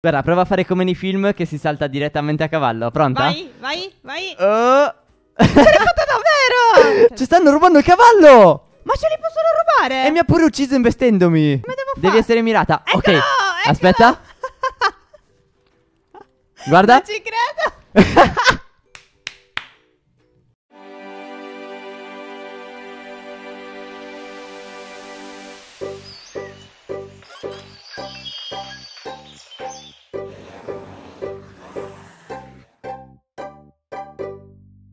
Guarda, prova a fare come nei film che si salta direttamente a cavallo. Pronta? Vai, vai, vai. Oh. Ce l'hai fatta davvero! Ci stanno rubando il cavallo! Ma ce li possono rubare? E mi ha pure ucciso investendomi. Come devo fare? Devi essere mirata. Eccolo, eh ok. Eccolo. Eh aspetta. Guarda. Non ci credo.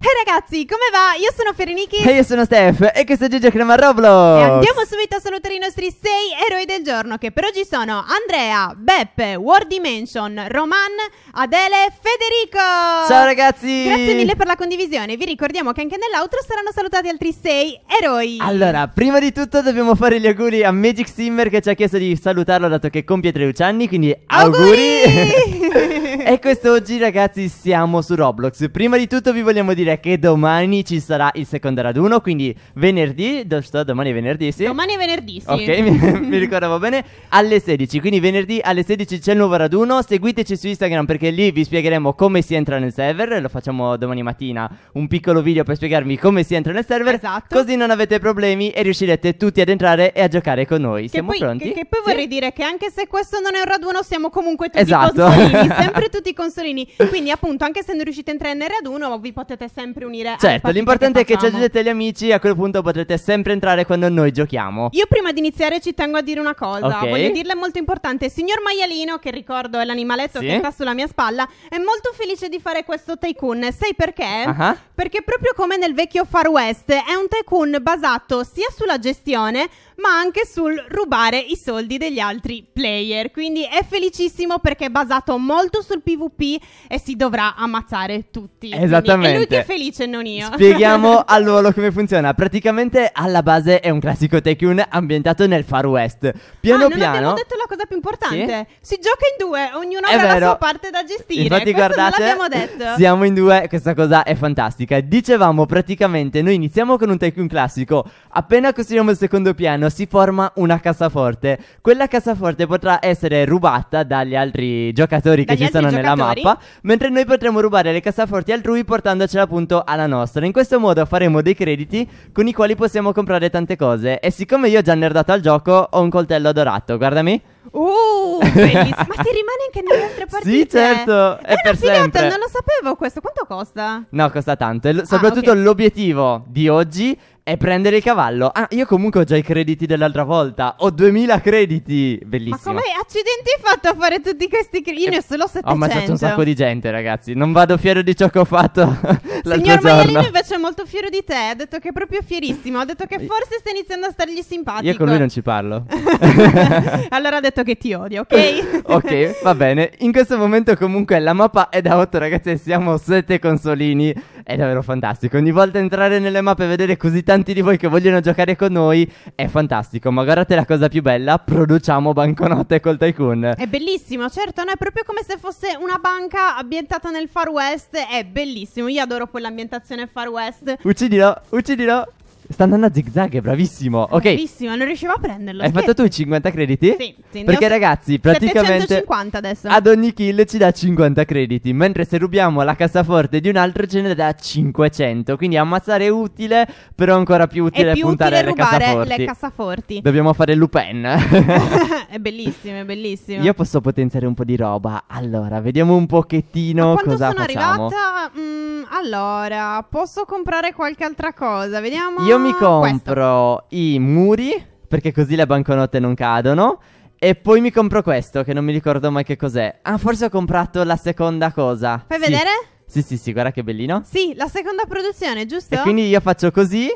Hey ragazzi, come va? Io sono Ferenichi E io sono Steph E questo è Gigi Crema Roblox E andiamo subito a salutare i nostri sei eroi del giorno Che per oggi sono Andrea, Beppe, War Dimension, Roman, Adele, Federico Ciao ragazzi Grazie mille per la condivisione Vi ricordiamo che anche nell'outro saranno salutati altri sei eroi Allora, prima di tutto dobbiamo fare gli auguri a Magic Simmer Che ci ha chiesto di salutarlo dato che compie 13 anni Quindi auguri, auguri! E quest'oggi ragazzi siamo su Roblox Prima di tutto vi vogliamo dire che domani ci sarà il secondo raduno, quindi venerdì, sto, Domani è venerdì, sì. Domani è venerdì, sì. Ok, mi, mi ricordavo bene, alle 16, quindi venerdì alle 16 c'è il nuovo raduno, seguiteci su Instagram perché lì vi spiegheremo come si entra nel server, lo facciamo domani mattina, un piccolo video per spiegarvi come si entra nel server, esatto. così non avete problemi e riuscirete tutti ad entrare e a giocare con noi. Che siamo poi, pronti? Che, che poi sì? vorrei dire che anche se questo non è un raduno, siamo comunque tutti esatto. consolini, sempre tutti consolini. Quindi appunto, anche se non riuscite a entrare nel raduno, vi potete sempre sempre unire Certo, l'importante che è che ci aggiungete gli amici a quel punto potrete sempre entrare quando noi giochiamo. Io prima di iniziare ci tengo a dire una cosa, Ok. voglio dirle molto importante. Signor Maialino, che ricordo è l'animaletto Sì. che sta sulla mia spalla, è molto felice di fare questo tycoon. Sai perché? Ah. Perché proprio come nel vecchio Far West è un tycoon basato sia sulla gestione ma anche sul rubare i soldi degli altri player. Quindi è felicissimo perché è basato molto sul PvP e si dovrà ammazzare tutti. Quindi- Esattamente. lui che è felice e non io. Spieghiamo allora come funziona. Praticamente alla base è un classico Tekken ambientato nel Far West. Piano ah, non piano. abbiamo detto la cosa più importante. Sì? Si gioca in due, ognuno è avrà vero. la sua parte da gestire. Infatti, Questo guardate, non l'abbiamo detto. Siamo in due, questa cosa è fantastica. Dicevamo praticamente noi iniziamo con un Tekken classico. Appena costruiamo il secondo piano si forma una cassaforte. Quella cassaforte potrà essere rubata dagli altri giocatori dagli che ci sono giocatori. nella mappa, mentre noi potremo rubare le cassaforti altrui portandocela appunto conto alla nostra. In questo modo faremo dei crediti con i quali possiamo comprare tante cose. E siccome io ho già nerdato al gioco, ho un coltello dorato, guardami. Uh, Ma ti rimane anche nelle altre partite? Sì, certo. È, è per figata, sempre. non lo sapevo questo. Quanto costa? No, costa tanto. l- ah, soprattutto ah, okay. l'obiettivo di oggi è prendere il cavallo. Ah, io comunque ho già i crediti dell'altra volta. Ho 2000 crediti. Bellissimo. Ma come accidenti hai fatto a fare tutti questi crediti? Io ne ho eh, solo 700. Ho ammazzato un sacco di gente, ragazzi. Non vado fiero di ciò che ho fatto. l'altro Signor giorno. Maialino invece è molto fiero di te. Ha detto che è proprio fierissimo. Ha detto che forse sta iniziando a stargli simpatico. Io con lui non ci parlo. allora ha detto che ti odio, ok? ok, va bene. In questo momento comunque la mappa è da 8, ragazzi. siamo 7 consolini. È davvero fantastico. Ogni volta entrare nelle mappe e vedere così tanti di voi che vogliono giocare con noi è fantastico. Ma guardate la cosa più bella: produciamo banconote col tycoon. È bellissimo, certo. No, è proprio come se fosse una banca ambientata nel far west. È bellissimo. Io adoro quell'ambientazione far west. Uccidilo, uccidilo. Sta andando a zig zag, è bravissimo. Ok. Bravissimo, non riuscivo a prenderlo. Hai fatto tu i 50 crediti? Sì, sì Perché ragazzi, praticamente 750 adesso. Ad ogni kill ci dà 50 crediti, mentre se rubiamo la cassaforte di un altro ce ne dà 500. Quindi ammazzare è utile, però ancora più utile è più puntare utile alle cassaforti. le cassaforti. Dobbiamo fare Lupin. è bellissimo, è bellissimo. Io posso potenziare un po' di roba. Allora, vediamo un pochettino Ma cosa sono facciamo. arrivata? Mm, allora, posso comprare qualche altra cosa? Vediamo. Io io mi mm, compro questo. i muri, perché così le banconote non cadono. E poi mi compro questo, che non mi ricordo mai che cos'è. Ah, forse ho comprato la seconda cosa. Fai sì. vedere? Sì, sì, sì, guarda che bellino. Sì, la seconda produzione, giusto? E quindi io faccio così.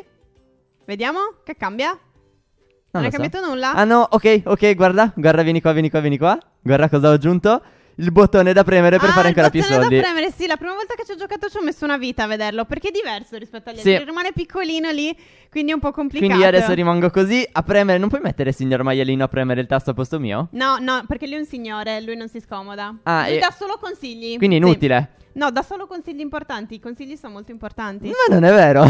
Vediamo che cambia. Non, non è so. cambiato nulla? Ah no, ok, ok, guarda, guarda, vieni qua, vieni qua, vieni qua. Guarda cosa ho aggiunto il bottone da premere per ah, fare ancora più soldi. Il bottone da premere, sì, la prima volta che ci ho giocato ci ho messo una vita a vederlo, perché è diverso rispetto agli sì. altri, rimane piccolino lì, quindi è un po' complicato. Quindi io adesso rimango così, a premere, non puoi mettere il signor maialino a premere il tasto a posto mio? No, no, perché lui è un signore, lui non si scomoda. Ah, lui e... dà solo consigli. Quindi è inutile. Sì. No, da solo consigli importanti. I consigli sono molto importanti. Ma non è vero.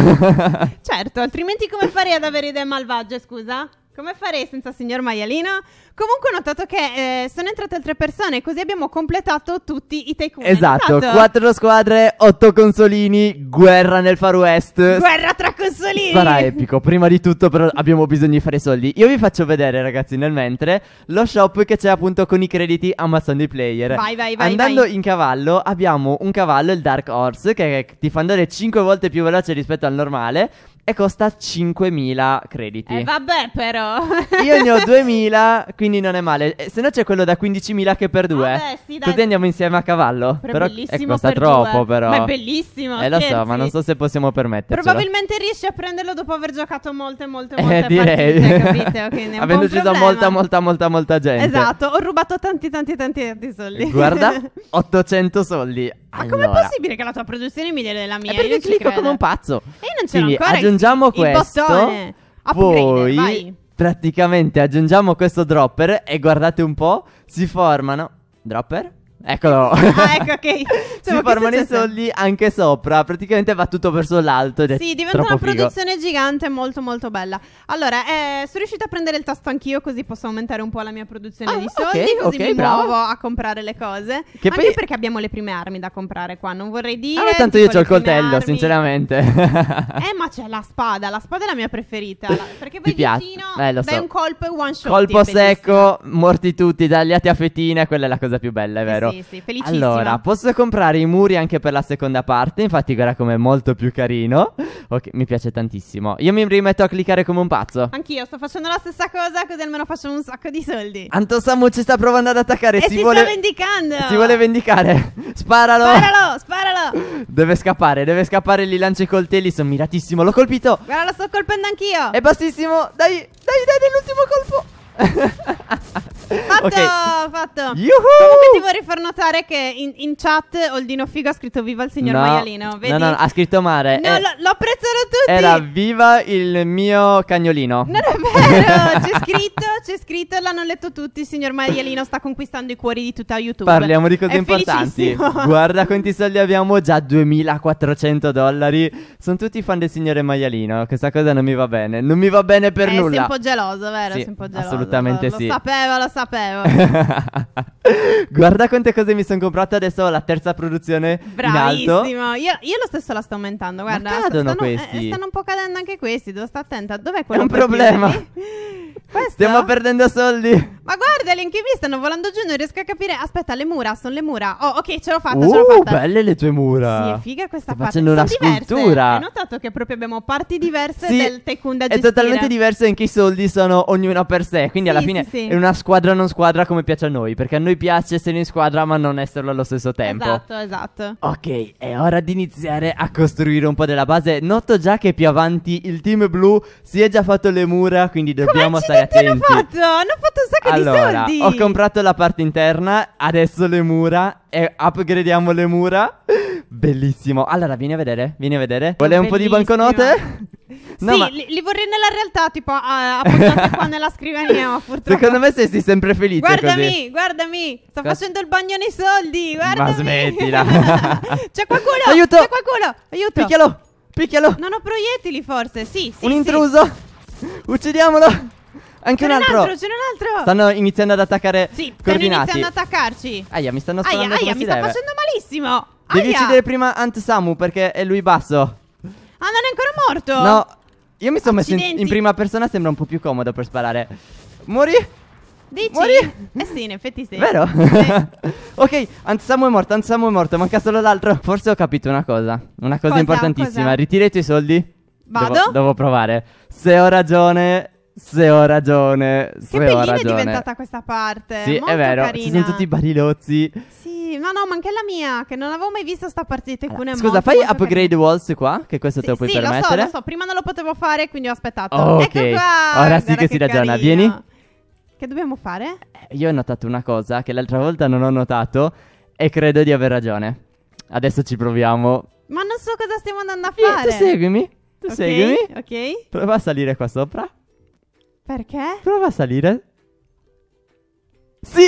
certo, altrimenti come farei ad avere idee malvagie, scusa? Come farei senza signor maialino? Comunque ho notato che eh, sono entrate altre persone, così abbiamo completato tutti i taekwondo. Esatto, esatto, quattro squadre, otto consolini, guerra nel Far West. Guerra tra consolini! Sarà epico, prima di tutto però abbiamo bisogno di fare soldi. Io vi faccio vedere ragazzi nel mentre lo shop che c'è appunto con i crediti ammazzando i player. Vai, vai, vai. Andando vai. in cavallo abbiamo un cavallo, il Dark Horse, che ti fa andare 5 volte più veloce rispetto al normale e costa 5.000 crediti. Eh, vabbè, però. Io ne ho 2.000, quindi non è male. se no c'è quello da 15.000 che per due. Vabbè, sì, dai. Così andiamo insieme a cavallo. Però, però è costa per troppo, due. però. Ma è bellissimo. Eh, lo so, ma non so se possiamo permettercelo. Probabilmente riesci a prenderlo dopo aver giocato molte, molte, eh, molte eh, direi. partite, capite? Okay, Avendo ucciso molta, molta, molta, molta gente. Esatto, ho rubato tanti, tanti, tanti, tanti soldi. Guarda, 800 soldi. Ma com'è possibile che la tua produzione mi dia la mia? È perché Io clicco come un pazzo. E eh, c'era Quindi ancora aggiungiamo il, questo. Il Upgrade, poi vai. praticamente aggiungiamo questo dropper e guardate un po', si formano dropper Eccolo. Ah, ecco, ok. si formano i soldi anche sopra, praticamente va tutto verso l'alto. Ed sì, diventa una figo. produzione gigante molto molto bella. Allora, eh, sono riuscita a prendere il tasto anch'io così posso aumentare un po' la mia produzione ah, di soldi, okay, così okay, mi bravo. muovo a comprare le cose. Che anche poi... perché abbiamo le prime armi da comprare qua, non vorrei dire... Ah, tanto io ho il coltello, armi. sinceramente. eh, ma c'è la spada, la spada è la mia preferita, perché poi vicino eh, dai un colpo e one shot. Colpo secco, morti tutti, tagliati a fetina, quella è la cosa più bella, è vero? davvero. Sì, sì, felicissima. Allora, posso comprare i muri anche per la seconda parte, infatti guarda come è molto più carino. Ok, mi piace tantissimo. Io mi rimetto a cliccare come un pazzo. Anch'io, sto facendo la stessa cosa, così almeno faccio un sacco di soldi. Anto Samu ci sta provando ad attaccare, e si, si vuole... sta vendicando! Si vuole vendicare. Sparalo! Sparalo, sparalo! Deve scappare, deve scappare, gli lancio i coltelli, sono miratissimo, l'ho colpito! Guarda, lo sto colpendo anch'io! È bassissimo, dai, dai, dai, dell'ultimo colpo! Fatto, okay. fatto. Yuhu! Comunque ti vorrei far notare che in, in chat Oldino Figo ha scritto viva il signor no, maialino. Vedi? No, no, ha scritto mare. No, eh, l'ho apprezzato tutti. Era viva il mio cagnolino. Non è vero, c'è scritto, c'è scritto, l'hanno letto tutti, il signor maialino sta conquistando i cuori di tutta YouTube. Parliamo di cose è importanti. Guarda quanti soldi abbiamo, già 2400 dollari. Sono tutti fan del signore maialino, questa cosa non mi va bene. Non mi va bene per eh, nulla. Sei un po' geloso, vero? Sì, sei un po' geloso. Assolutamente lo sì. Lo sapeva, lo sapeva sapevo. Guarda quante cose mi sono comprato adesso la terza produzione Bravissimo. in alto. Io, io lo stesso la sto aumentando, guarda. Ma cadono stanno, eh, questi. Eh, stanno un po' cadendo anche questi, devo stare attenta. Dov'è quello? È un problema. Stiamo perdendo soldi. Ma guardali, anche mi stanno volando giù, non riesco a capire. Aspetta, le mura, sono le mura. Oh, ok, ce l'ho fatta, uh, ce l'ho uh, fatta. belle le tue mura. Sì, è figa questa Stai facendo una scultura. Diverse. Hai notato che proprio abbiamo parti diverse sì, del Tekun da gestire. È totalmente diverso anche i soldi sono ognuno per sé, quindi sì, alla fine sì, è una squadra squadra in squadra come piace a noi, perché a noi piace essere in squadra ma non esserlo allo stesso tempo. Esatto, esatto. Ok, è ora di iniziare a costruire un po' della base. Noto già che più avanti il team blu si è già fatto le mura, quindi dobbiamo come stare attenti. Hanno fatto? Hanno fatto un sacco allora, di soldi. Ho comprato la parte interna, adesso le mura e upgradiamo le mura. Bellissimo. Allora, vieni a vedere, vieni a vedere. Vuole un po' di banconote? No, sì, ma... li, li, vorrei nella realtà, tipo, ah, appoggiati qua nella scrivania, purtroppo. Secondo me sei sempre felice Guardami, così. guardami, sto Cos... facendo il bagno nei soldi, guardami. Ma smettila. c'è qualcuno, aiuto. c'è qualcuno, aiuto. Picchialo, picchialo. Non ho proiettili forse, sì, sì Un sì. intruso, uccidiamolo. Anche un altro. un altro. C'è un altro. Stanno iniziando ad attaccare. Sì, stanno iniziando ad attaccarci. Aia, mi stanno sparando. Aia, aia, mi deve. sta facendo malissimo. Devi aia. uccidere prima Ant Samu perché è lui basso morto? No, io mi sono messo in, in, prima persona, sembra un po' più comodo per sparare. Muori? Dici? Muori? Eh sì, in effetti sì. Vero? Sì. ok, Anselmo è morto, Anselmo è morto, manca solo l'altro. Forse ho capito una cosa, una cosa, cosa importantissima. Cosa? Ritira i tuoi soldi. Vado? Devo, devo provare. Se ho ragione, se ho ragione, se che ho ragione. è diventata questa parte. Sì, Molto è vero, carina. ci sono tutti i barilozzi. Sì, no, no, ma anche la mia, che non avevo mai visto sta partita in allora, Scusa, fai upgrade carina. walls qua, che questo sì, te lo puoi sì, permettere. Sì, lo so, lo so, prima non lo potevo fare, quindi ho aspettato. Oh, ecco ok, qua, ora sì che, che si ragiona, carina. vieni. Che dobbiamo fare? Eh, io ho notato una cosa che l'altra volta non ho notato e credo di aver ragione. Adesso ci proviamo. Ma non so cosa stiamo andando a fare. Io, tu seguimi, tu okay, seguimi. Ok. Prova a salire qua sopra. Perché? Prova a salire sì!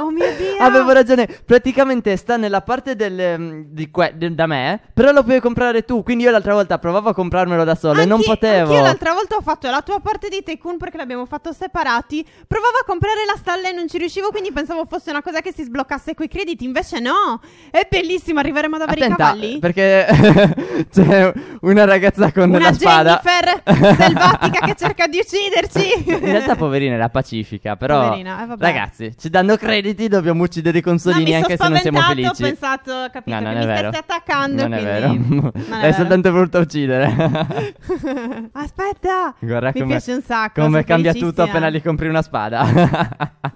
oh mio Dio! Avevo ragione. Praticamente sta nella parte del, ehm, di que- de- da me, però lo puoi comprare tu. Quindi io l'altra volta provavo a comprarmelo da solo e non potevo. Io l'altra volta ho fatto la tua parte di Tycoon perché l'abbiamo fatto separati. Provavo a comprare la stalla e non ci riuscivo, quindi pensavo fosse una cosa che si sbloccasse coi crediti. Invece no! È bellissimo, arriveremo ad avere Attenta, i cavalli. Perché c'è una ragazza con una la spada. Jennifer selvatica che cerca di ucciderci. In realtà poverina era pacifica, però però, poverina. Eh, ragazzi, ci danno crediti, dobbiamo uccidere i consolini no, anche se non siamo felici. Ho pensato, capito, no, non mi vero. stessi attaccando. Non quindi... è vero. non è, è soltanto voluto uccidere. Aspetta, Guarda mi come, piace un sacco. Come cambia tutto appena gli compri una spada.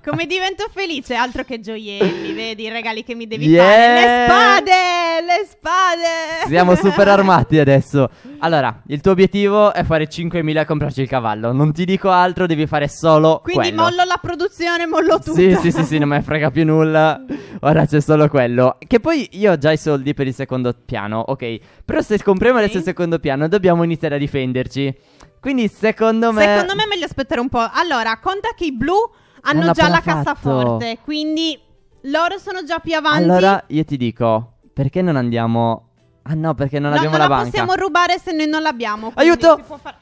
come divento felice, altro che gioielli, vedi i regali che mi devi yeah! fare. Le spade, le spade. Siamo super armati adesso. Allora, il tuo obiettivo è fare 5.000 e comprarci il cavallo. Non ti dico altro, devi fare solo Quindi quello. mollo la produzione mollo tutto. Sì, sì, sì, sì, non mi frega più nulla. Ora c'è solo quello. Che poi io ho già i soldi per il secondo piano, ok. Però se compriamo adesso il secondo piano, dobbiamo iniziare a difenderci. Quindi secondo me... Secondo me è meglio aspettare un po'. Allora, conta che i blu hanno già la cassaforte, quindi loro sono già più avanti. Allora io ti dico, perché non andiamo... Ah no, perché non No, abbiamo non la, la banca. possiamo rubare se noi non l'abbiamo. Aiuto! si può fare-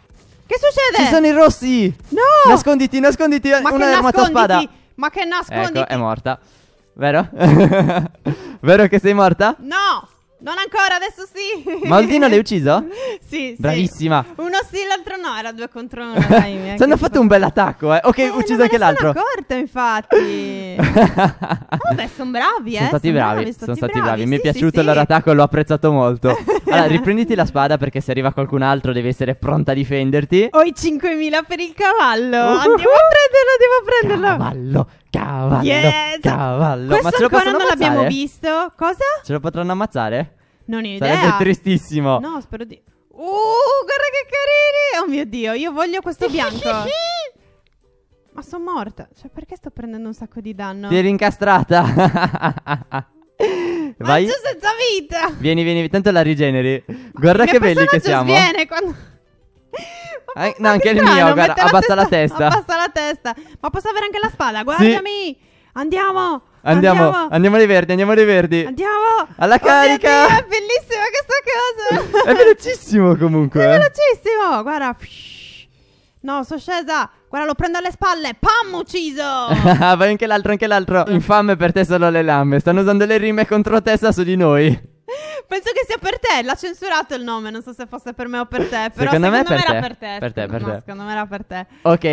che succede? Ci sono i rossi! No! Nasconditi, nasconditi! Ma una armata spada! Ma che nasconditi? Ecco, è morta. Vero? Vero che sei morta? No! Non ancora, adesso sì. Maldino l'hai ucciso? sì, sì. Bravissima. Uno sì, l'altro no. Era due contro uno. Dai, hanno fatto un bel attacco, eh. Ok, eh, ucciso anche l'altro. Sono corta, infatti. Vabbè, oh, sono bravi, eh. Sono stati son bravi, bravi sono stati bravi. bravi. Mi sì, è piaciuto sì, il loro attacco, e l'ho apprezzato molto. allora, riprenditi la spada perché se arriva qualcun altro devi essere pronta a difenderti. Ho i 5.000 per il cavallo. Uh-huh. Andiamo a prenderlo, devo prenderlo. Cavallo. Cavallo, yes! cavallo. Questo Ma ce lo ancora non l'abbiamo visto. Cosa? Ce lo potranno ammazzare? Non è idea. Sarebbe tristissimo. No, spero di... Uh, guarda che carini! Oh mio Dio, io voglio questo bianco. Ma sono morta. Cioè, perché sto prendendo un sacco di danno? Ti eri incastrata. Vai. sono senza vita. Vieni, vieni, tanto la rigeneri. Guarda che belli che siamo. Ma viene quando... Eh, no, anche il mio, guarda, abbassa la testa. Abbassa la testa. Ma posso avere anche la spada? Guardami. Andiamo. Andiamo, andiamo, andiamo dei verdi, andiamo dei verdi. Andiamo! Alla carica! Oddio, è bellissima questa cosa! è velocissimo comunque. È eh. velocissimo, guarda. No, sono scesa. Guarda, lo prendo alle spalle. Pam, ucciso. Vai anche l'altro, anche l'altro. Infame per te solo le lame. Stanno usando le rime contro testa su di noi. Penso che sia per te, l'ha censurato il nome, non so se fosse per me o per te, però secondo, secondo me, per me era per te. Per te, per no, te. Secondo me era per te. Ok,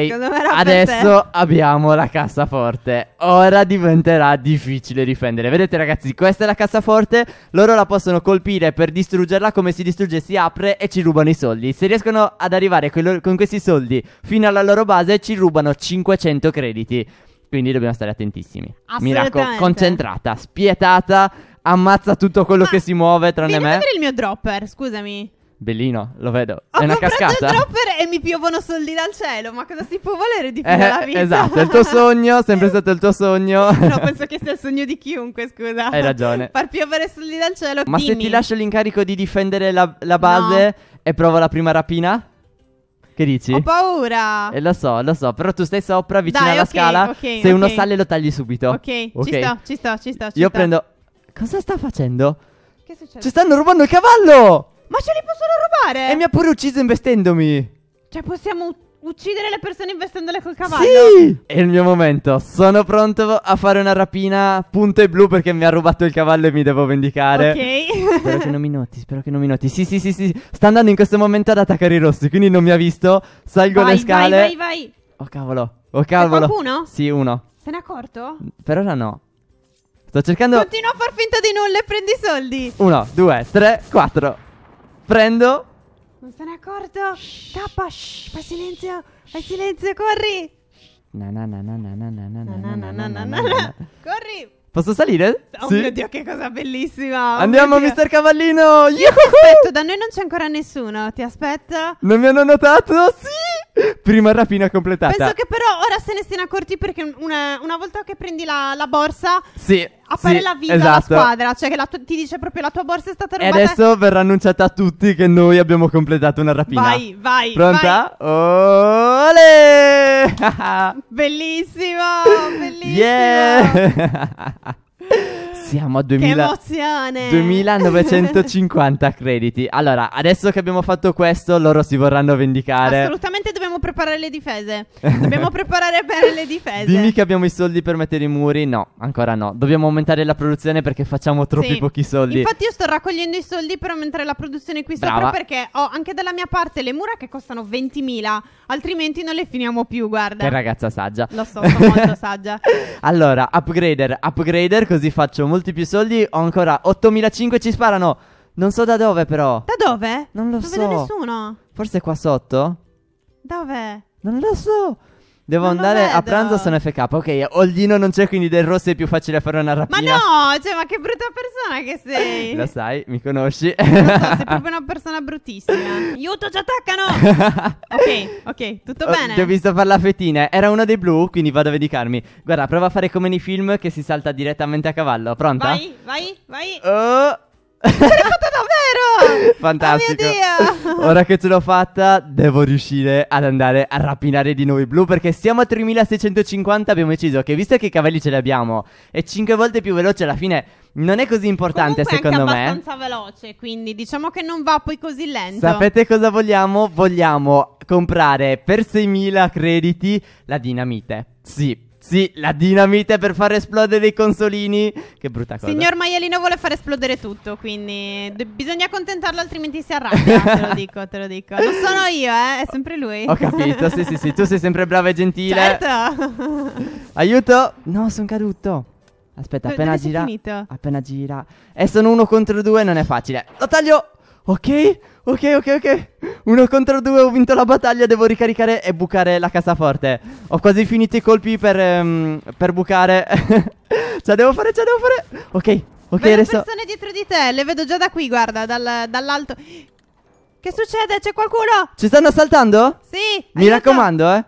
adesso abbiamo la cassaforte. Ora diventerà difficile difendere. Vedete ragazzi, questa è la cassaforte, loro la possono colpire per distruggerla come si distrugge, si apre e ci rubano i soldi. Se riescono ad arrivare con questi soldi fino alla loro base ci rubano 500 crediti. Quindi dobbiamo stare attentissimi. Mi racconto, concentrata, spietata ammazza tutto quello Ma che si muove tranne me. Ma vedere il mio dropper, scusami. Bellino, lo vedo. Ho è una cascata. Ho dropper e mi piovono soldi dal cielo. Ma cosa si può volere di più eh, nella vita? Esatto, è il tuo sogno, sempre eh. stato il tuo sogno. No, penso che sia il sogno di chiunque, scusa. Hai ragione. Far piovere soldi dal cielo. Ma dimmi. se ti lascio l'incarico di difendere la, la base no. e provo la prima rapina? Che dici? Ho paura. E eh, lo so, lo so. Però tu stai sopra, vicino Dai, alla okay, scala. Okay, se okay. uno sale, lo tagli subito. Ok, ci sto, ci sto, ci sto. Ci Io sto. prendo Cosa sta facendo? Che succede? Ci stanno rubando il cavallo! Ma ce li possono rubare? E mi ha pure ucciso investendomi. Cioè, possiamo uccidere le persone investendole col cavallo? Sì! È il mio momento. Sono pronto a fare una rapina punto e blu perché mi ha rubato il cavallo e mi devo vendicare. Ok. spero che non mi noti, spero che non mi noti. Sì, sì, sì, sì. Sta andando in questo momento ad attaccare i rossi, quindi non mi ha visto. Salgo vai, le scale. Vai, vai, vai. Oh cavolo. Oh cavolo. C'è qualcuno? Sì, uno. Se n'è accorto? Per ora no. Sto cercando. Continua a far finta di nulla e prendi i soldi. Uno, due, tre, quattro. Prendo. Non se ne accorto. Tappa. Fai silenzio. Fai silenzio, corri. Corri. Posso salire? Oh sì. mio Dio, che cosa bellissima! Oh Andiamo, mister Cavallino! Io ti aspetto, da noi non c'è ancora nessuno. Ti aspetto? Non mi hanno notato? Sì! Prima rapina completata. Penso che però ora se ne siano accorti perché una, una volta che prendi la, la borsa... Sì, appare sì, la vita esatto. alla squadra, cioè che tu- ti dice proprio la tua borsa è stata rubata. E adesso verrà annunciata a tutti che noi abbiamo completato una rapina. Vai, vai, Pronta? Ole! bellissimo, bellissimo. Yeah! siamo a 2000... che emozione! 2950 crediti. Allora, adesso che abbiamo fatto questo, loro si vorranno vendicare. Assolutamente dobbiamo preparare le difese. Dobbiamo preparare bene le difese. Dimmi che abbiamo i soldi per mettere i muri. No, ancora no. Dobbiamo aumentare la produzione perché facciamo troppi sì. pochi soldi. Infatti, io sto raccogliendo i soldi per aumentare la produzione qui Brava. sopra perché ho anche dalla mia parte le mura che costano 20.000. Altrimenti non le finiamo più, guarda. Che ragazza saggia. Lo so, sono molto saggia. allora, upgrader, upgrader, così faccio molto molti più soldi. Ho ancora 8.500 ci sparano. Non so da dove, però. Da dove? Non lo non so. Non vedo nessuno. Forse qua sotto? Dove? Non lo so. Devo non andare a pranzo, sono FK. Ok, Oldino non c'è, quindi del rosso è più facile fare una rapina. Ma no, cioè, ma che brutta persona che sei. Lo sai, mi conosci. Lo so, sei proprio una persona bruttissima. Aiuto, ci attaccano. ok, ok, tutto oh, bene. Ti ho visto fare la fetina. Era uno dei blu, quindi vado a vendicarmi. Guarda, prova a fare come nei film che si salta direttamente a cavallo. Pronta? Vai, vai, vai. Oh. Ce l'hai fatta davvero! Ah, Fantastico. Oh mio Dio! Ora che ce l'ho fatta, devo riuscire ad andare a rapinare di nuovo i blu perché siamo a 3650. Abbiamo deciso che visto che i cavalli ce li abbiamo e 5 volte più veloce alla fine non è così importante Comunque secondo me. È abbastanza veloce, quindi diciamo che non va poi così lento. Sapete cosa vogliamo? Vogliamo comprare per 6000 crediti la dinamite. Sì, sì, la dinamite per far esplodere i consolini. Che brutta cosa. Signor Maialino vuole far esplodere tutto, quindi d- bisogna accontentarlo, altrimenti si arrabbia. te lo dico, te lo dico. Non sono io, eh, è sempre lui. Ho capito, sì, sì, sì. Tu sei sempre brava e gentile. Certo. Aiuto! No, sono caduto. Aspetta, Do- appena gira. Appena eh, gira. E sono uno contro due, non è facile. Lo taglio! Ok? Ok, ok, ok. Uno contro due, ho vinto la battaglia, devo ricaricare e bucare la cassaforte. Ho quasi finito i colpi per, um, per bucare. ce la devo fare, ce la devo fare. Ok, ok, Vedo adesso... persone dietro di te, le vedo già da qui, guarda, dal, dall'alto. Che succede? C'è qualcuno? Ci stanno assaltando? Sì. Mi aiuto. raccomando, eh.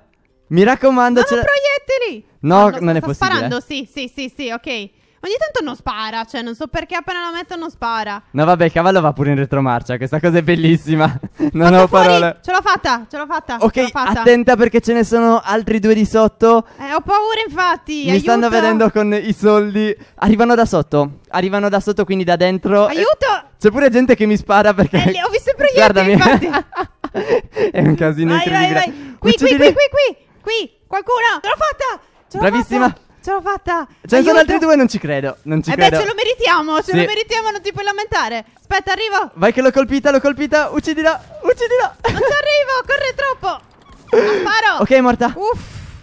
Mi raccomando. Sono proiettili. No, no non è possibile. Sta sparando, sì, sì, sì, sì, ok. Ogni tanto non spara, cioè non so perché appena la metto non spara. No, vabbè, il cavallo va pure in retromarcia, questa cosa è bellissima. non Fate ho fuori, parole. Ce l'ho fatta, ce l'ho fatta. Ok, l'ho fatta. attenta perché ce ne sono altri due di sotto. Eh, ho paura infatti. Mi aiuto. stanno vedendo con i soldi. Arrivano da sotto, arrivano da sotto, quindi da dentro. Eh, aiuto! C'è pure gente che mi spara perché... Eh, li ho visto sempre io, Guardami. è un casino vai, incredibile. Vai, vai. Qui, qui, qui, qui, qui, qui, qualcuno, ce l'ho fatta. Ce Bravissima. Fatta. Ce l'ho fatta! Ce ne sono altri due, non ci credo. Non ci eh credo. beh, ce lo meritiamo, ce sì. lo meritiamo, non ti puoi lamentare. Aspetta, arrivo. Vai che l'ho colpita, l'ho colpita, uccidila, uccidila. Non ci arrivo, corre troppo. Non sparo. Ok, è morta. Uff.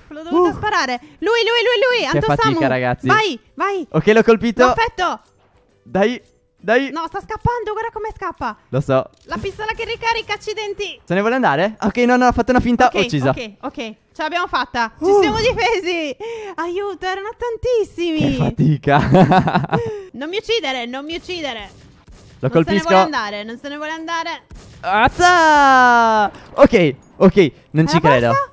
L'ho dovuto uh. sparare. Lui, lui, lui, lui. Che Anto fatica, ragazzi. Vai, vai. Ok, l'ho colpito. Perfetto. Dai, dai. No, sta scappando. Guarda come scappa. Lo so. La pistola che ricarica, accidenti. Se ne vuole andare? Ok, no, no, ha fatto una finta. Okay, uccisa. Ok, ok ce l'abbiamo fatta. Ci uh. siamo difesi. Aiuto, erano tantissimi. Che fatica. non mi uccidere, non mi uccidere. Lo non colpisco. Non se ne vuole andare, non se ne vuole andare. Azza! Ok, ok, non ci eh, credo. Basta?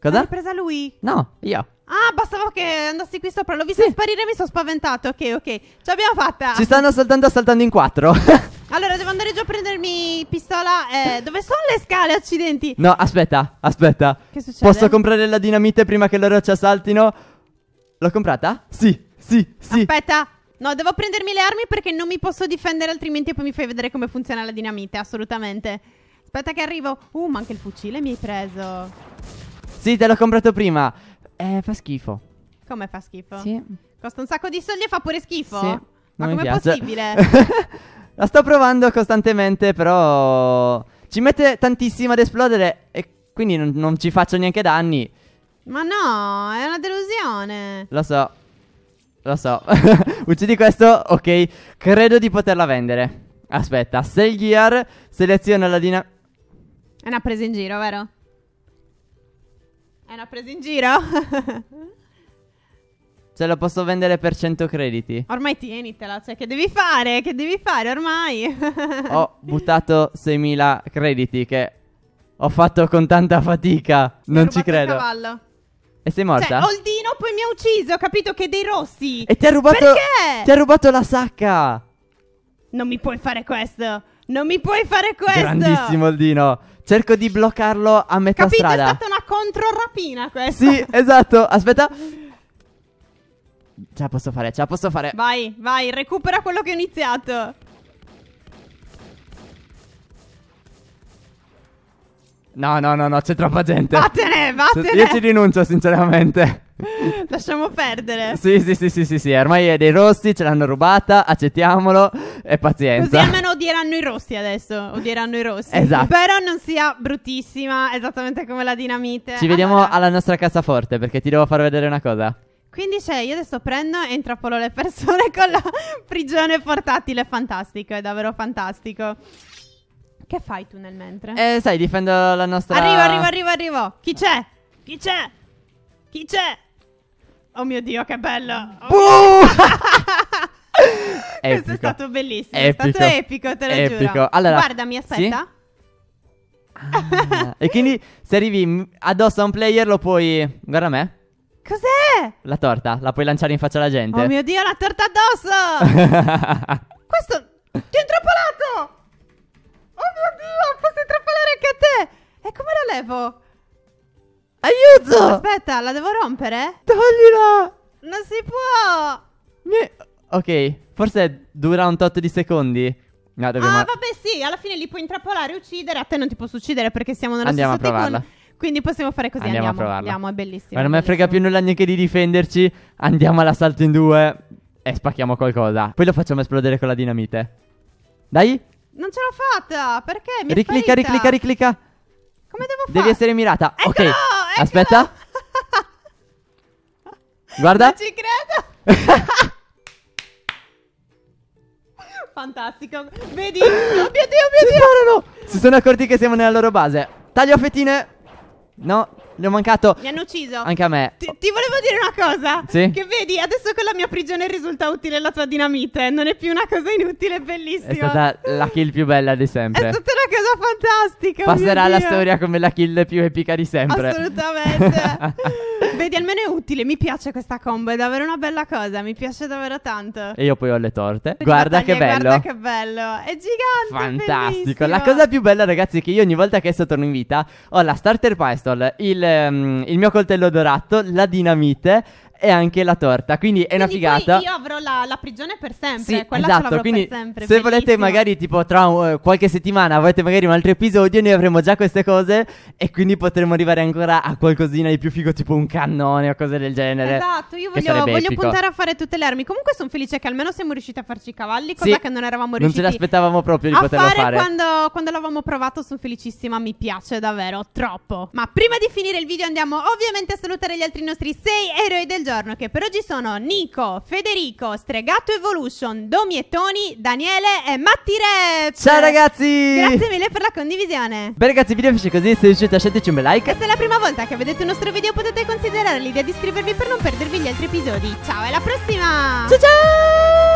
Cosa? L'ha presa lui? No, io. Ah, bastava che andassi qui sopra. L'ho visto sì. sparire mi sono spaventato. Ok, ok. Ce l'abbiamo fatta. Ci stanno saltando, saltando in quattro. Allora, devo andare giù a prendermi pistola. Eh, dove sono le scale? Accidenti. No, aspetta, aspetta. Che succede? Posso comprare la dinamite prima che loro ci assaltino? L'ho comprata? Sì, sì, sì. Aspetta. No, devo prendermi le armi perché non mi posso difendere, altrimenti poi mi fai vedere come funziona la dinamite, assolutamente. Aspetta che arrivo. Uh, ma anche il fucile mi hai preso. Sì, te l'ho comprato prima. Eh, fa schifo. Come fa schifo? Sì. Costa un sacco di soldi e fa pure schifo. Sì. Ma com'è possibile? La sto provando costantemente, però ci mette tantissimo ad esplodere e quindi non, non ci faccio neanche danni. Ma no, è una delusione. Lo so. Lo so. Uccidi questo, ok. Credo di poterla vendere. Aspetta, Sail Gear, seleziona la dinamica. È una presa in giro, vero? È una presa in giro? Se cioè, lo posso vendere per 100 crediti. Ormai tienitela, cioè che devi fare? Che devi fare ormai? ho buttato 6.000 crediti che ho fatto con tanta fatica. Mi non ci credo. Il cavallo. E sei morta? Cioè, Oldino poi mi ha ucciso, ho capito che dei rossi. E ti ha rubato Perché? Ti ha rubato la sacca. Non mi puoi fare questo. Non mi puoi fare questo. Grandissimo Oldino. Cerco di bloccarlo a metà Capite, strada. Capito, è stata una controrapina questa. Sì, esatto. Aspetta. Ce la posso fare, ce la posso fare. Vai, vai, recupera quello che ho iniziato. No, no, no, no, c'è troppa gente. Vattene, vattene. Io ci rinuncio, sinceramente. Lasciamo perdere. Sì, sì, sì, sì, sì, sì. Ormai è dei rossi, ce l'hanno rubata, accettiamolo e pazienza. Così almeno odieranno i rossi adesso. Odieranno i rossi. Esatto. Spero non sia bruttissima, esattamente come la dinamite. Ci vediamo alla nostra cassaforte perché ti devo far vedere una cosa. Quindi c'è, io adesso prendo e intrappolo le persone con la prigione portatile. fantastico, è davvero fantastico. Che fai tu nel mentre? Eh, sai, difendo la nostra... Arrivo, arrivo, arrivo, arrivo. Chi c'è? Chi c'è? Chi c'è? Oh mio Dio, che bello! Oh Questo è stato bellissimo. Epico. È stato epico, te lo epico. giuro. Allora, Guarda, mi aspetta. Sì? Ah, e quindi se arrivi addosso a un player lo puoi... Guarda me. Cos'è? La torta, la puoi lanciare in faccia alla gente. Oh mio Dio, la torta addosso! Questo... Ti ho intrappolato! Oh mio Dio, posso intrappolare anche a te! E come la levo? Aiuto! Aspetta, la devo rompere? Toglila! Non si può! Ne... Ok, forse dura un tot di secondi. No, dobbiamo... Ah, vabbè, sì, alla fine li puoi intrappolare e uccidere. A te non ti può succedere perché siamo nella Andiamo stessa Andiamo a provarla. Con... Quindi possiamo fare così. Andiamo, andiamo a provarla. Andiamo, è bellissimo. Ma non mi frega più nulla neanche di difenderci. Andiamo all'assalto in due e spacchiamo qualcosa. Poi lo facciamo esplodere con la dinamite. Dai. Non ce l'ho fatta. Perché? Mi riclicca, riclicca, riclicca. Come devo fare? Devi essere mirata. Eccolo, ok. Eccolo. Aspetta. Guarda. Non ci credo. Fantastico. Vedi? Oh mio dio, oh mio si dio. Parano. Si sono accorti che siamo nella loro base. Taglio a fettine. No, ne ho mancato. Mi hanno ucciso. Anche a me. Ti, ti volevo dire una cosa. Sì. Che vedi, adesso con la mia prigione risulta utile la tua dinamite. Non è più una cosa inutile, bellissima. È stata la kill più bella di sempre. È stata una cosa fantastica. Oh Passerà alla storia come la kill più epica di sempre. Assolutamente. Vedi, almeno è utile. Mi piace questa combo, è davvero una bella cosa. Mi piace davvero tanto. E io poi ho le torte. Guarda che bello. Guarda che bello. È gigante. Fantastico. La cosa più bella, ragazzi, è che io ogni volta che adesso torno in vita ho la starter pistol, il, um, il mio coltello dorato, la dinamite e anche la torta. Quindi è quindi una figata. io avrò la, la, prigione per sempre. Sì, Quella esatto. quindi per sempre. Se Bellissimo. volete, magari, tipo, tra un, eh, qualche settimana avete magari un altro episodio, noi avremo già queste cose. E quindi potremo arrivare ancora a qualcosina di più figo, tipo un cannone o cose del genere. Esatto, io voglio, voglio puntare a fare tutte le armi. Comunque sono felice che almeno siamo riusciti a farci i cavalli, cosa sì, che non eravamo riusciti. Non ce l'aspettavamo proprio di a poterlo fare. fare. Quando, quando l'avevamo provato, sono felicissima. Mi piace davvero troppo. Ma prima di finire il video, andiamo ovviamente a salutare gli altri nostri sei eroi del gioco giorno che per oggi sono Nico, Federico, Stregato Evolution, Domiettoni, Daniele e Matti Rep. Ciao ragazzi! Grazie mille per la condivisione. Beh ragazzi, il video finisce così, se riuscite lasciateci un bel like. E se è la prima volta che vedete il nostro video potete considerare l'idea di iscrivervi per non perdervi gli altri episodi. Ciao e alla prossima! Ciao ciao!